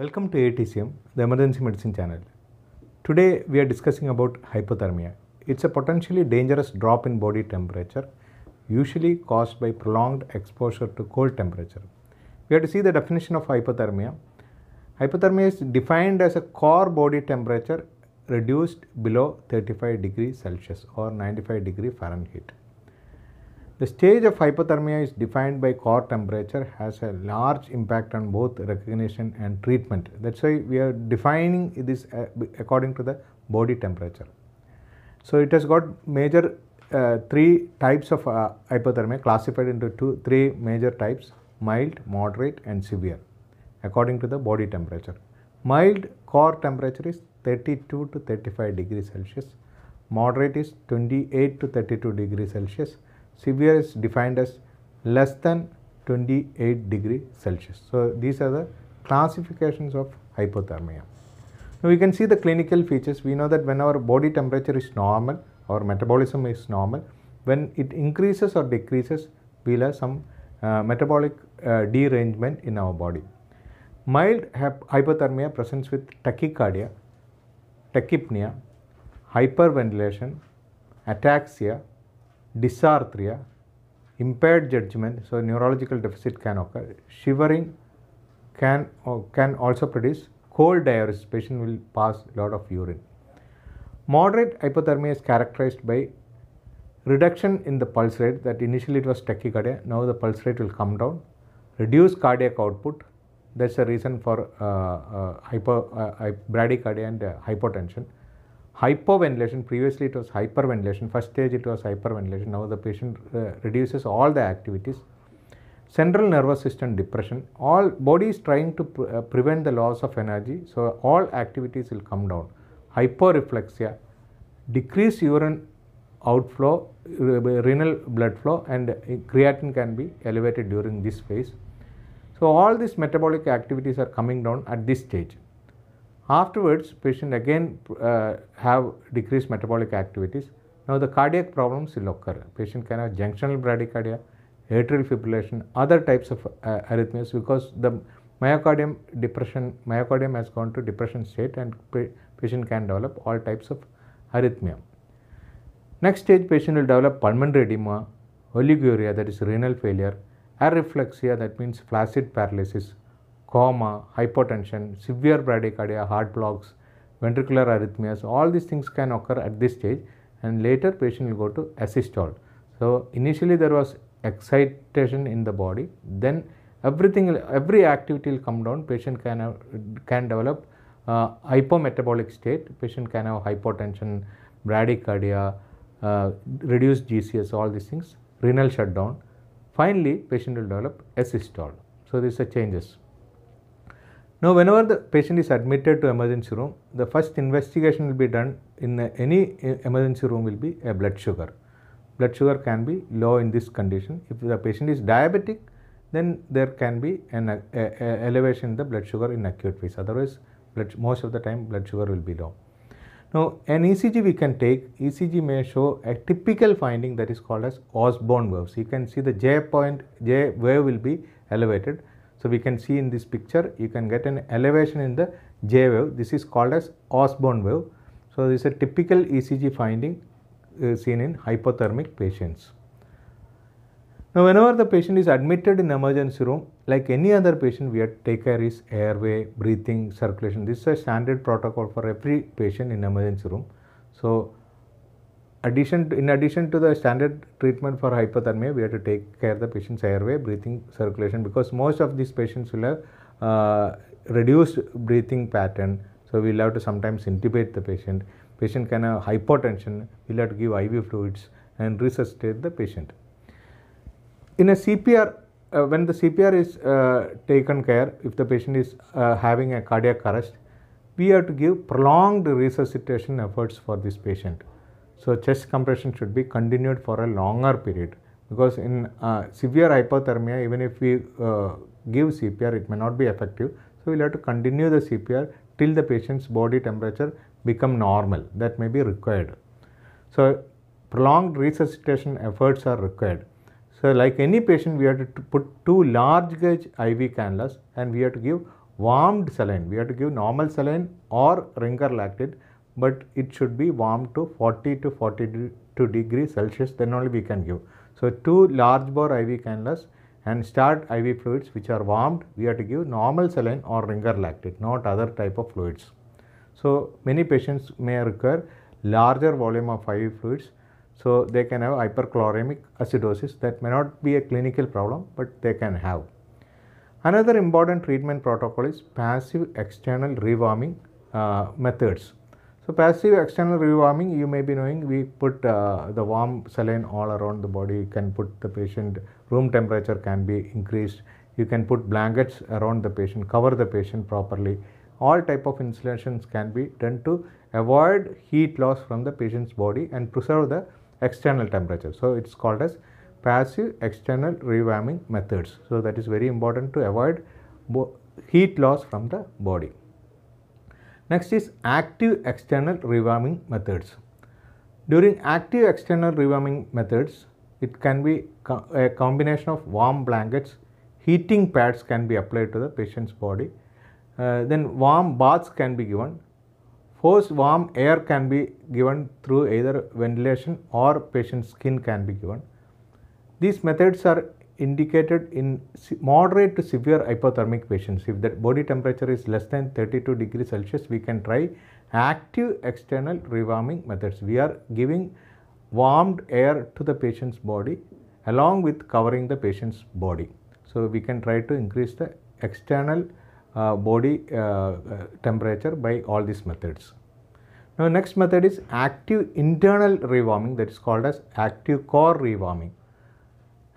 Welcome to ATCM, the emergency medicine channel. Today we are discussing about hypothermia. It's a potentially dangerous drop in body temperature, usually caused by prolonged exposure to cold temperature. We have to see the definition of hypothermia. Hypothermia is defined as a core body temperature reduced below 35 degrees Celsius or 95 degree Fahrenheit. The stage of hypothermia is defined by core temperature has a large impact on both recognition and treatment. That's why we are defining this uh, according to the body temperature. So it has got major uh, three types of uh, hypothermia classified into two, three major types mild, moderate and severe according to the body temperature. Mild core temperature is 32 to 35 degrees Celsius, moderate is 28 to 32 degrees Celsius severe is defined as less than 28 degree Celsius. So these are the classifications of hypothermia. Now we can see the clinical features. We know that when our body temperature is normal, our metabolism is normal, when it increases or decreases, we'll have some uh, metabolic uh, derangement in our body. Mild hypothermia presents with tachycardia, tachypnea, hyperventilation, ataxia, dysarthria, impaired judgment, so neurological deficit can occur. Shivering can, can also produce cold diuresis. Patient will pass a lot of urine. Moderate hypothermia is characterized by reduction in the pulse rate that initially it was tachycardia, now the pulse rate will come down, reduced cardiac output, that's the reason for uh, uh, hypo, uh, bradycardia and uh, hypotension hyperventilation previously it was hyperventilation first stage it was hyperventilation now the patient uh, reduces all the activities central nervous system depression all body is trying to pre uh, prevent the loss of energy so all activities will come down hyporeflexia decreased urine outflow uh, renal blood flow and creatine can be elevated during this phase so all these metabolic activities are coming down at this stage Afterwards, patient again uh, have decreased metabolic activities. Now the cardiac problems will occur. Patient can have junctional bradycardia, atrial fibrillation, other types of uh, arrhythmias because the myocardium depression, myocardium has gone to depression state and patient can develop all types of arrhythmia. Next stage patient will develop pulmonary edema, oliguria that is renal failure, arreflexia that means flaccid paralysis, coma, hypotension, severe bradycardia, heart blocks, ventricular arrhythmias, all these things can occur at this stage and later patient will go to asystole. So, initially there was excitation in the body, then everything, every activity will come down, patient can, have, can develop uh, hypometabolic state, patient can have hypotension, bradycardia, uh, reduced GCS, all these things, renal shutdown. Finally, patient will develop asystole. So, these are changes. Now, whenever the patient is admitted to emergency room, the first investigation will be done in any eh, emergency room will be a blood sugar. Blood sugar can be low in this condition. If the patient is diabetic, then there can be an a, eh, a eh, elevation in the blood sugar in acute phase. Otherwise, blood, most of the time blood sugar will be low. Now, an ECG we can take, ECG may show a typical finding that is called as Osborne waves. You can see the J point, J wave will be elevated so we can see in this picture you can get an elevation in the J wave. This is called as Osborne wave. So this is a typical ECG finding uh, seen in hypothermic patients. Now whenever the patient is admitted in emergency room like any other patient we take care his airway, breathing, circulation. This is a standard protocol for every patient in emergency room. So addition to, in addition to the standard treatment for hypothermia, we have to take care of the patient's airway, breathing, circulation because most of these patients will have uh, reduced breathing pattern. So we'll have to sometimes intubate the patient. Patient can have hypotension. We'll have to give IV fluids and resuscitate the patient. In a CPR, uh, when the CPR is uh, taken care, if the patient is uh, having a cardiac arrest, we have to give prolonged resuscitation efforts for this patient. So, chest compression should be continued for a longer period because in uh, severe hypothermia, even if we uh, give CPR, it may not be effective. So, we'll have to continue the CPR till the patient's body temperature become normal that may be required. So, prolonged resuscitation efforts are required. So, like any patient, we have to put two large gauge IV cannulas and we have to give warmed saline. We have to give normal saline or Ringer lactate but it should be warmed to 40 to 42 degrees Celsius then only we can give. So, two large bore IV cannulas and start IV fluids which are warmed we have to give normal saline or ringer lactate not other type of fluids. So, many patients may require larger volume of IV fluids so they can have hyperchloremic acidosis that may not be a clinical problem but they can have. Another important treatment protocol is passive external rewarming uh, methods. So passive external rewarming, you may be knowing, we put uh, the warm saline all around the body, you can put the patient, room temperature can be increased, you can put blankets around the patient, cover the patient properly. All type of insulations can be done to avoid heat loss from the patient's body and preserve the external temperature. So it's called as passive external rewarming methods. So that is very important to avoid heat loss from the body. Next is active external rewarming methods. During active external rewarming methods, it can be a combination of warm blankets, heating pads can be applied to the patient's body, uh, then warm baths can be given, forced warm air can be given through either ventilation or patient skin can be given. These methods are indicated in moderate to severe hypothermic patients. If the body temperature is less than 32 degrees Celsius, we can try active external rewarming methods. We are giving warmed air to the patient's body along with covering the patient's body. So, we can try to increase the external uh, body uh, uh temperature by all these methods. Now, next method is active internal rewarming that is called as active core rewarming.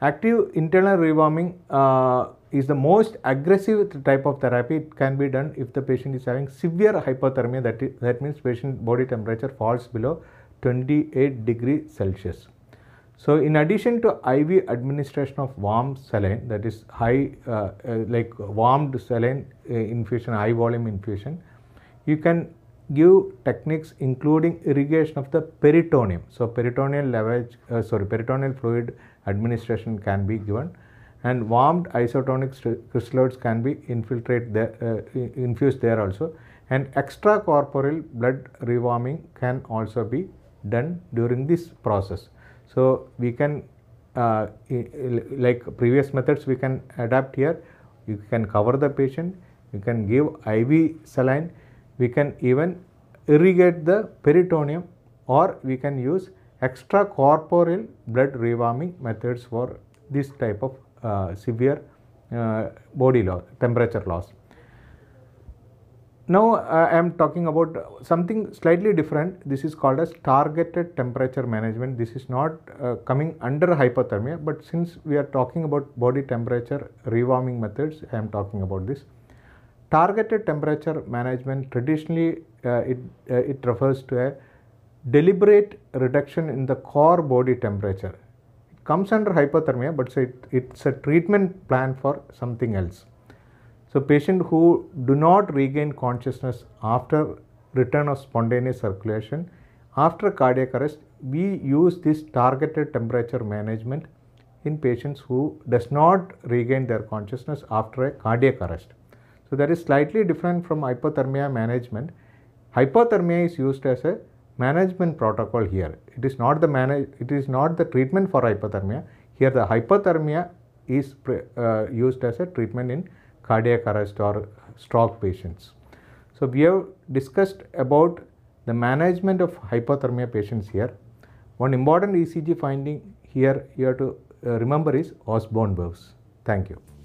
Active internal rewarming uh, is the most aggressive type of therapy. It can be done if the patient is having severe hypothermia. That, is, that means patient body temperature falls below 28 degree Celsius. So in addition to IV administration of warm saline, that is high uh, uh, like warmed saline uh, infusion, high volume infusion, you can give techniques including irrigation of the peritoneum. So peritoneal lavage, uh, sorry, peritoneal fluid administration can be given and warmed isotonic crystalloids can be infiltrate there, uh, infused there also and extracorporeal blood rewarming can also be done during this process. So we can uh, like previous methods we can adapt here, you can cover the patient, you can give IV saline we can even irrigate the peritoneum or we can use extracorporeal blood rewarming methods for this type of uh, severe uh, body loss, temperature loss. Now uh, I am talking about something slightly different. This is called as targeted temperature management. This is not uh, coming under hypothermia, but since we are talking about body temperature rewarming methods, I am talking about this. Targeted temperature management traditionally uh, it, uh, it refers to a deliberate reduction in the core body temperature. It comes under hypothermia, but it, it's a treatment plan for something else. So, patients who do not regain consciousness after return of spontaneous circulation, after cardiac arrest, we use this targeted temperature management in patients who does not regain their consciousness after a cardiac arrest. So that is slightly different from hypothermia management. Hypothermia is used as a management protocol here. It is not the manage, it is not the treatment for hypothermia. Here the hypothermia is uh, used as a treatment in cardiac arrest or stroke patients. So we have discussed about the management of hypothermia patients here. One important ECG finding here you have to uh, remember is Osborne waves. Thank you.